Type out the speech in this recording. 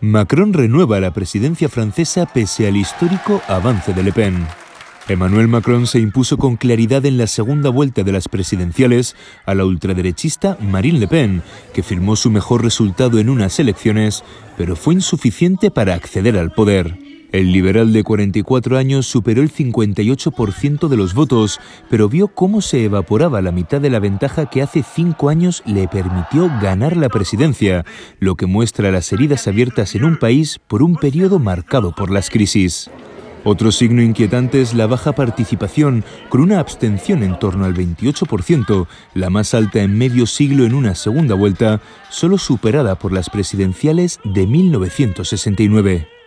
Macron renueva la presidencia francesa pese al histórico avance de Le Pen. Emmanuel Macron se impuso con claridad en la segunda vuelta de las presidenciales a la ultraderechista Marine Le Pen, que firmó su mejor resultado en unas elecciones, pero fue insuficiente para acceder al poder. El liberal de 44 años superó el 58% de los votos, pero vio cómo se evaporaba la mitad de la ventaja que hace cinco años le permitió ganar la presidencia, lo que muestra las heridas abiertas en un país por un periodo marcado por las crisis. Otro signo inquietante es la baja participación, con una abstención en torno al 28%, la más alta en medio siglo en una segunda vuelta, solo superada por las presidenciales de 1969.